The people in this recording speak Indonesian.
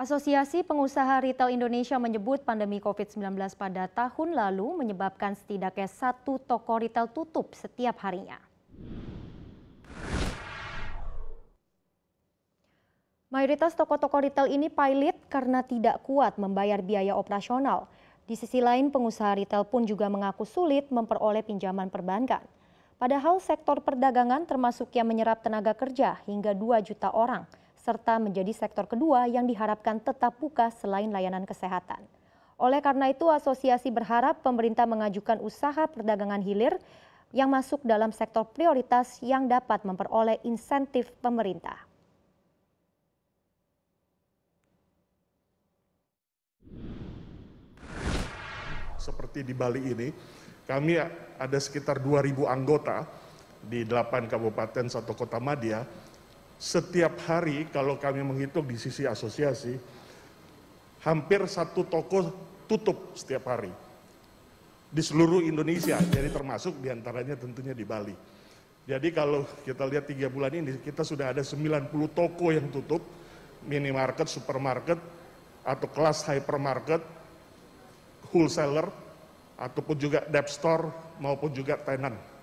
Asosiasi Pengusaha Retail Indonesia menyebut pandemi COVID-19 pada tahun lalu menyebabkan setidaknya satu toko retail tutup setiap harinya. Mayoritas toko-toko retail ini pilot karena tidak kuat membayar biaya operasional. Di sisi lain, pengusaha retail pun juga mengaku sulit memperoleh pinjaman perbankan. Padahal sektor perdagangan termasuk yang menyerap tenaga kerja hingga 2 juta orang – serta menjadi sektor kedua yang diharapkan tetap buka selain layanan kesehatan. Oleh karena itu, asosiasi berharap pemerintah mengajukan usaha perdagangan hilir yang masuk dalam sektor prioritas yang dapat memperoleh insentif pemerintah. Seperti di Bali ini, kami ada sekitar 2.000 anggota di 8 kabupaten satu kota madia setiap hari kalau kami menghitung di sisi asosiasi, hampir satu toko tutup setiap hari di seluruh Indonesia, jadi termasuk diantaranya tentunya di Bali. Jadi kalau kita lihat tiga bulan ini, kita sudah ada 90 toko yang tutup, minimarket, supermarket, atau kelas hypermarket, wholesaler, ataupun juga depth store, maupun juga tenant.